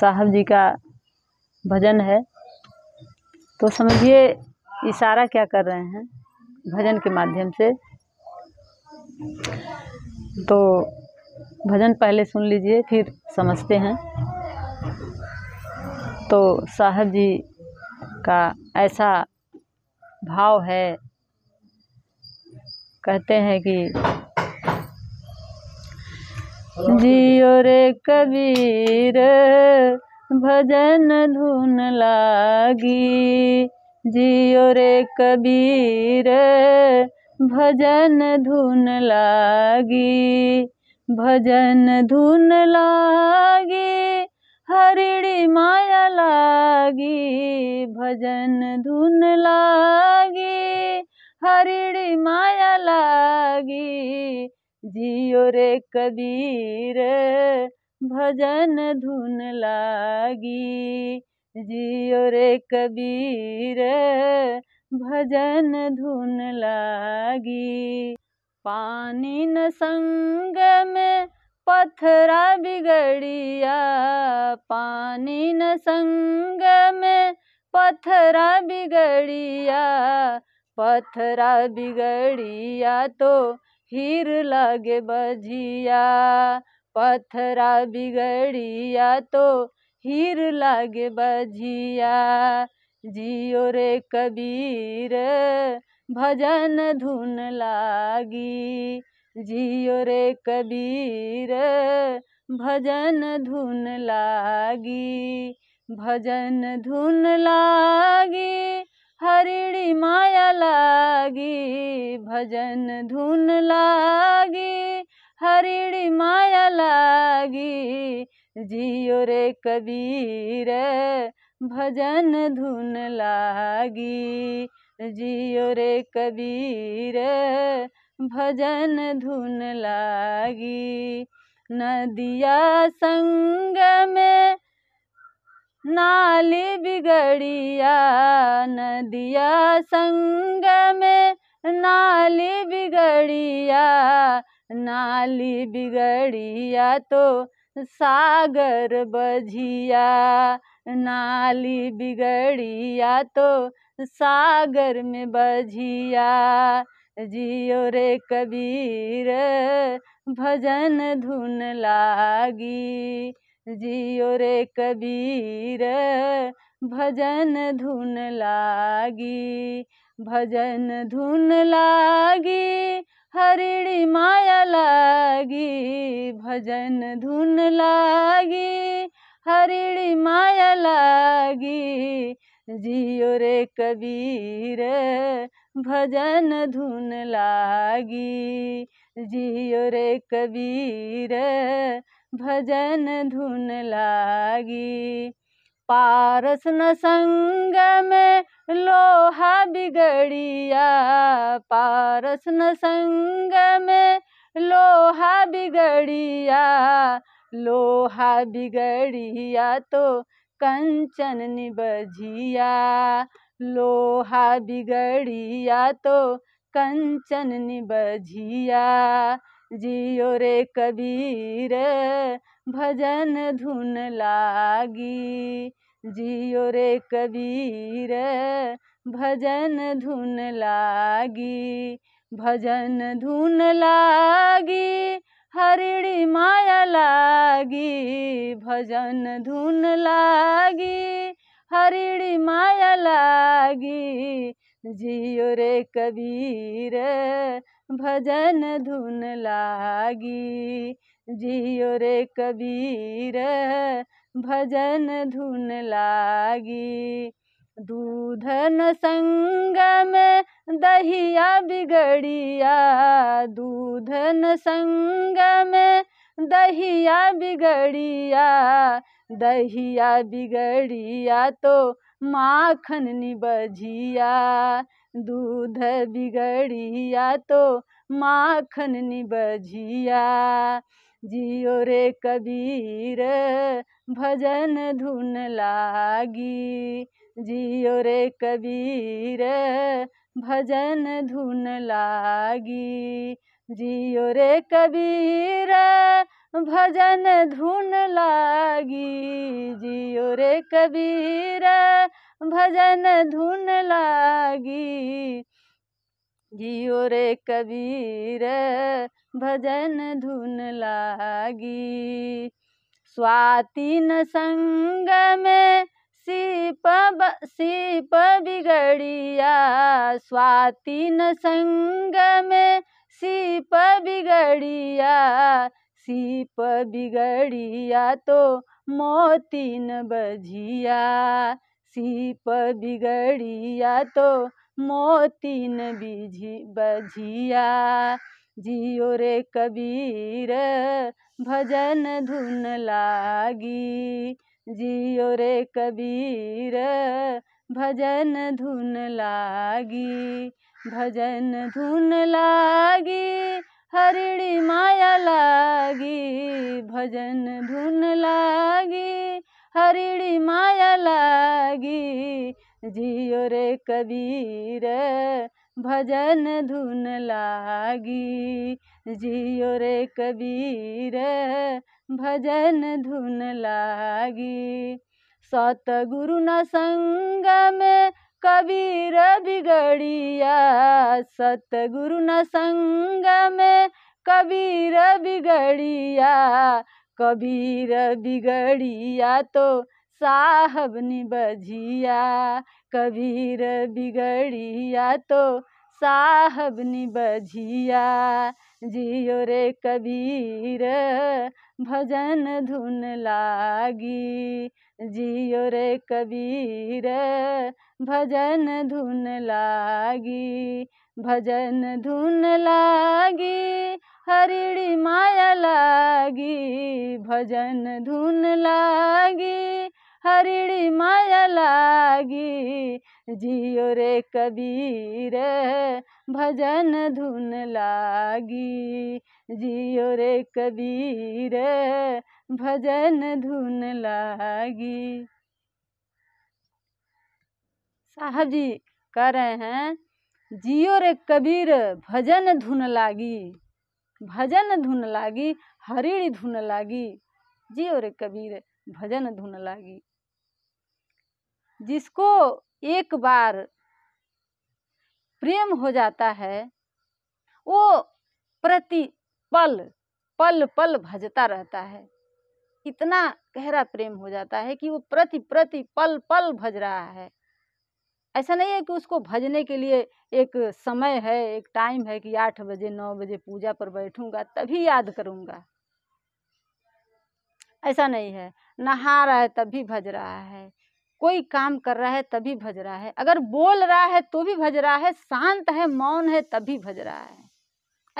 साहब जी का भजन है तो समझिए इशारा क्या कर रहे हैं भजन के माध्यम से तो भजन पहले सुन लीजिए फिर समझते हैं तो साहब जी का ऐसा भाव है कहते हैं कि जियो रे कबीर भजन धुन लागी जियो रे कबीर भजन धुन लागी भजन धुन लागी हरिणी माया लागी भजन धुन लागी हरिणी माया लागी जियो रे कबीर भजन धुन लागी जियो रे कबीर भजन धुन लागी पानी न संग में पथरा बिगड़िया पानी न संग में पथरा बिगड़िया पथरा बिगड़िया तो हीर लागे बजिया पथरा बिगड़िया तो हीर लागे बजिया जियो रे कबीर भजन धुन लागी जियो रे कबीर भजन धुन लागी भजन धुन लागी हरिणी माया लागी भजन धुन लागी हरिणी माया लागी जियो रे कबीर भजन धुन लागी जियो रे कबीर भजन धुन लागी नदिया संग में नाली बिगड़िया नदिया संग में नाली बिगड़िया नाली बिगड़िया तो सागर बझिया नाली बिगड़िया तो सागर में बझिया जियो रे कबीर भजन धुन लागी जियो रे कबीर भजन धुन लागी भजन धुन लागी हरिणी माया लागी भजन धुन लागी हरिणी माया लागी जियो रे कबीर भजन धुन लागी जियो रे कबीर भजन धुन लागी पारस न संग में लोहा बिगड़िया पारस न संग में लोहा बिगड़िया लोहा बिगड़िया तो कंचन निबझिया लोहा बिगड़िया तो कंचन निबझिया जियो रे कबीर भजन धुन लागी जियो रे कबीर भजन धुन लागी भजन धुन लागी हरिणी माया लागी भजन धुन लागी हरिणी माया लागी जियो रे कबीर भजन धुन लागी जियो रे कबीर भजन धुन लागी दूधन संगम दहिया बिगड़िया दूधन संगम दहिया बिगड़िया दहिया बिगड़िया तो माखन बजिया दूध बिगड़िया तो माखन निबझिया जियो रे कबीर भजन धुन लागी जियो रे कबीर भजन धुन लागी जियो रे कबीर भजन धुन लागी जियो रे कबीर भजन धुन लागी जियो रे कबीर भजन धुन लागी न संग में सीप सीप बिगड़िया न संग में सीप बिगड़िया सीप बिगड़िया तो मोती न बजिया सीप बिगड़िया तो मोती न बिझी बजिया जियो रे कबीर भजन धुन लागी जियो रे कबीर भजन धुन लागी भजन धुन लागी हरिणी माया लागी भजन धुन लागी हरिणी माया लागी जियो रे कबीर भजन धुन लागी जियो रे कबीर भजन धुन लागी सत गुरु न संग में कबीर बिगड़िया सतगुरु न संग में कबीर बिगड़िया कबीर बिगड़िया तो साहब नि बजिया कबीर बिगड़िया तो साहब नि बजिया जियो रे कबीर भजन धुन लागी जियो रे कबीर भजन धुन लागी भजन धुन लागी हरिणी माया लागी भजन धुन लागी हरिणी माया लागी जियो रे कबीर भजन धुन लागी जियो रे कबीर भजन धुन लागी साहब जी कह रहे हैं जियो रे कबीर भजन धुन लागी भजन धुन लागी हरिणी धुन लागी जियो रे कबीर भजन धुन लागी जिसको एक बार प्रेम हो जाता है वो प्रति पल पल पल भजता रहता है इतना गहरा प्रेम हो जाता है कि वो प्रति प्रति पल पल भज रहा है ऐसा नहीं है कि उसको भजने के लिए एक समय है एक टाइम है कि आठ बजे नौ बजे पूजा पर बैठूंगा तभी याद करूंगा ऐसा नहीं है नहा रहा है तब भी भज रहा है कोई काम कर रहा है तभी भज रहा है अगर बोल रहा है तो भी भज रहा है शांत है मौन है तभी भज रहा है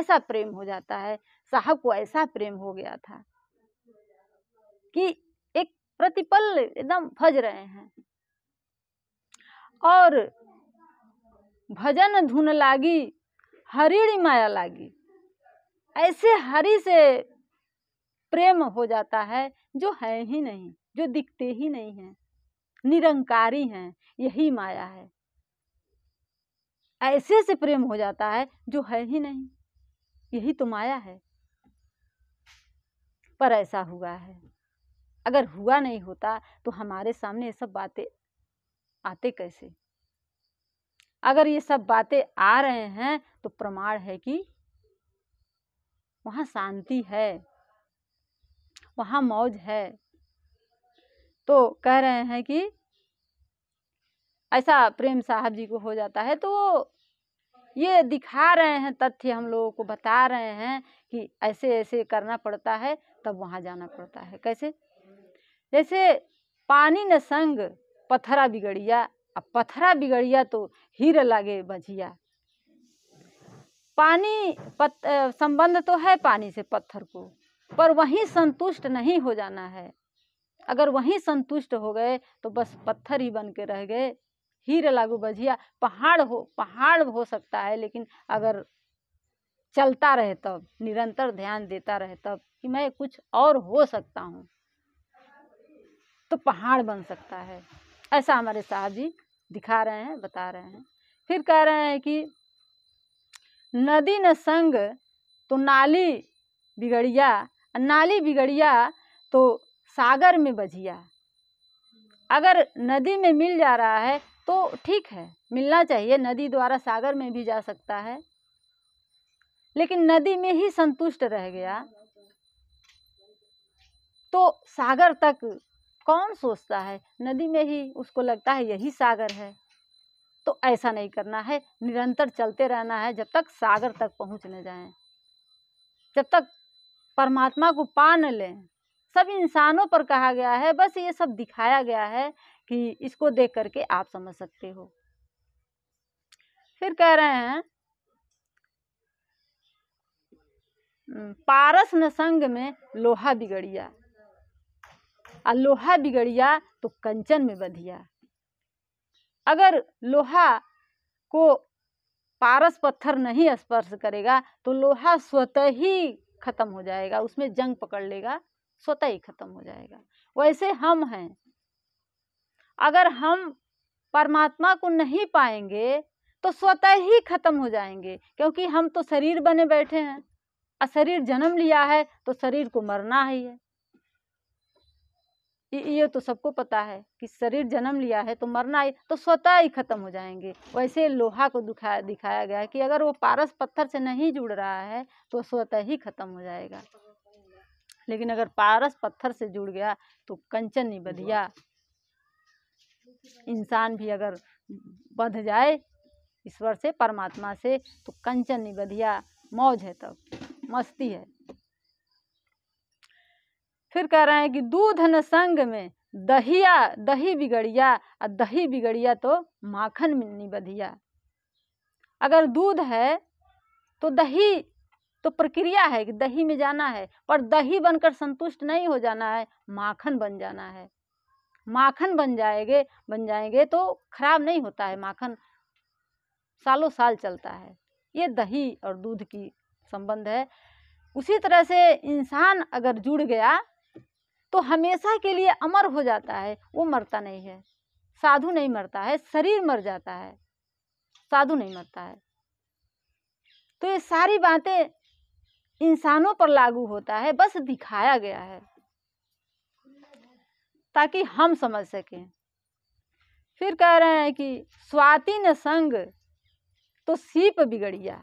ऐसा प्रेम हो जाता है साहब को ऐसा प्रेम हो गया था कि एक प्रतिपल एकदम भज रहे हैं और भजन धुन लागी हरिणी माया लागी ऐसे हरि से प्रेम हो जाता है जो है ही नहीं जो दिखते ही नहीं है निरंकारी हैं यही माया है ऐसे से प्रेम हो जाता है जो है ही नहीं यही तो माया है पर ऐसा हुआ है अगर हुआ नहीं होता तो हमारे सामने ये सब बातें आते कैसे अगर ये सब बातें आ रहे हैं तो प्रमाण है कि वहाँ शांति है वहाँ मौज है तो कह रहे हैं कि ऐसा प्रेम साहब जी को हो जाता है तो ये दिखा रहे हैं तथ्य हम लोगों को बता रहे हैं कि ऐसे ऐसे करना पड़ता है तब वहाँ जाना पड़ता है कैसे जैसे पानी न संग पथरा बिगड़िया अब पथरा बिगड़िया तो हीर लागे बजिया पानी पत, संबंध तो है पानी से पत्थर को पर वहीं संतुष्ट नहीं हो जाना है अगर वहीं संतुष्ट हो गए तो बस पत्थर ही बन के रह गए हीर लागू बजिया पहाड़ हो पहाड़ हो सकता है लेकिन अगर चलता रहे तब निरंतर ध्यान देता रहे तब कि मैं कुछ और हो सकता हूँ तो पहाड़ बन सकता है ऐसा हमारे साहब जी दिखा रहे हैं बता रहे हैं फिर कह रहे हैं कि नदी न संग तो नाली बिगड़िया नाली बिगड़िया तो सागर में बजिया अगर नदी में मिल जा रहा है तो ठीक है मिलना चाहिए नदी द्वारा सागर में भी जा सकता है लेकिन नदी में ही संतुष्ट रह गया तो सागर तक कौन सोचता है नदी में ही उसको लगता है यही सागर है तो ऐसा नहीं करना है निरंतर चलते रहना है जब तक सागर तक पहुँच न जाए जब तक परमात्मा को पा न लें सब इंसानों पर कहा गया है बस ये सब दिखाया गया है कि इसको देख करके आप समझ सकते हो फिर कह रहे हैं पारस न संग में लोहा बिगड़िया और लोहा बिगड़िया तो कंचन में बंधिया अगर लोहा को पारस पत्थर नहीं स्पर्श करेगा तो लोहा स्वतः ही खत्म हो जाएगा उसमें जंग पकड़ लेगा स्वतः ही खत्म हो जाएगा वैसे हम हैं अगर हम परमात्मा को नहीं पाएंगे तो स्वतः ही खत्म हो जाएंगे क्योंकि हम तो शरीर बने बैठे हैं और शरीर जन्म लिया है तो शरीर को मरना ही है ये तो सबको पता है कि शरीर जन्म लिया है तो मरना ही तो स्वतः ही खत्म हो जाएंगे वैसे लोहा को दिखाया दिखाया गया है कि अगर वो पारस पत्थर से नहीं जुड़ रहा है तो स्वतः ही खत्म हो जाएगा लेकिन अगर पारस पत्थर से जुड़ गया तो कंचन नहीं बधिया इंसान भी अगर बध जाए ईश्वर से परमात्मा से तो कंचन नहीं बधिया मौज है तब मस्ती है फिर कह रहे हैं कि दूध न संग में दहिया दही बिगड़िया और दही बिगड़िया तो माखन नहीं बधिया अगर दूध है तो दही तो प्रक्रिया है कि दही में जाना है पर दही बनकर संतुष्ट नहीं हो जाना है माखन बन जाना है माखन बन जाएंगे बन जाएंगे तो खराब नहीं होता है माखन सालों साल चलता है ये दही और दूध की संबंध है उसी तरह से इंसान अगर जुड़ गया तो हमेशा के लिए अमर हो जाता है वो मरता नहीं है साधु नहीं मरता है शरीर मर जाता है साधु नहीं मरता है तो ये सारी बातें इंसानों पर लागू होता है बस दिखाया गया है ताकि हम समझ सकें फिर कह रहे हैं कि स्वाति न संग तो सीप बिगड़िया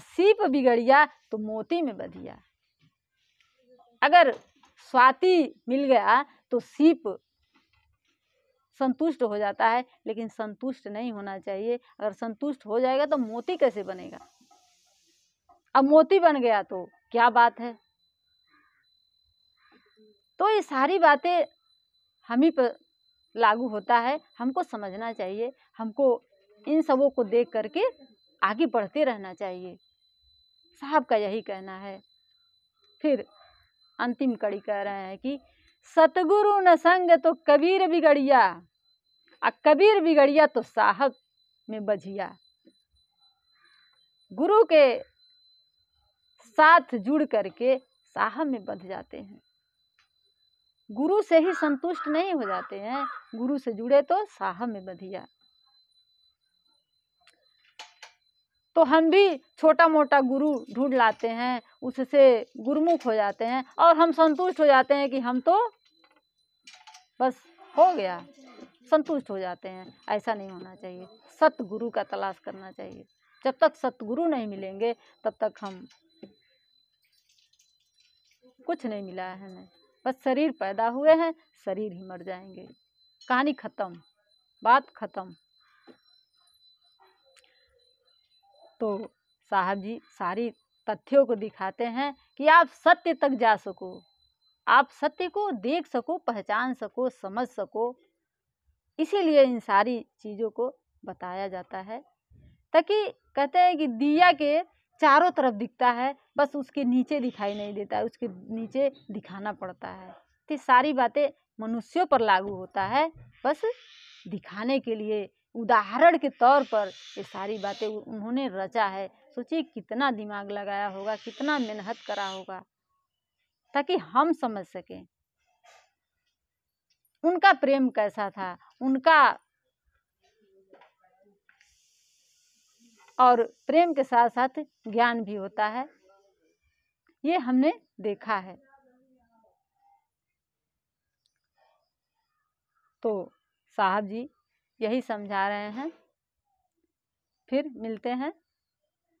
सीप बिगड़िया तो मोती में बधिया अगर स्वाति मिल गया तो सीप संतुष्ट हो जाता है लेकिन संतुष्ट नहीं होना चाहिए अगर संतुष्ट हो जाएगा तो मोती कैसे बनेगा अब मोती बन गया तो क्या बात है तो ये सारी बातें हम ही पर लागू होता है हमको समझना चाहिए हमको इन सबों को देख करके आगे बढ़ते रहना चाहिए साहब का यही कहना है फिर अंतिम कड़ी कह रहे हैं कि सतगुरु न संग तो कबीर बिगड़िया और कबीर बिगड़िया तो साहब में बजिया गुरु के साथ जुड़ करके साह में बंध जाते हैं गुरु से ही संतुष्ट नहीं हो जाते हैं गुरु से जुड़े तो साह में बधिया तो हम भी छोटा मोटा गुरु ढूंढ लाते हैं उससे गुरुमुख हो जाते हैं और हम संतुष्ट हो जाते हैं कि हम तो बस हो गया संतुष्ट हो जाते हैं ऐसा नहीं होना चाहिए सतगुरु का तलाश करना चाहिए जब तक सतगुरु नहीं मिलेंगे तब तक हम कुछ नहीं मिला है हमें बस शरीर पैदा हुए हैं शरीर ही मर जाएंगे कहानी ख़त्म बात ख़त्म तो साहब जी सारी तथ्यों को दिखाते हैं कि आप सत्य तक जा सको आप सत्य को देख सको पहचान सको समझ सको इसीलिए इन सारी चीज़ों को बताया जाता है ताकि कहते हैं कि दिया के चारों तरफ दिखता है बस उसके नीचे दिखाई नहीं देता है उसके नीचे दिखाना पड़ता है तो सारी बातें मनुष्यों पर लागू होता है बस दिखाने के लिए उदाहरण के तौर पर ये सारी बातें उन्होंने रचा है सोचिए कितना दिमाग लगाया होगा कितना मेहनत करा होगा ताकि हम समझ सकें उनका प्रेम कैसा था उनका और प्रेम के साथ साथ ज्ञान भी होता है ये हमने देखा है तो साहब जी यही समझा रहे हैं फिर मिलते हैं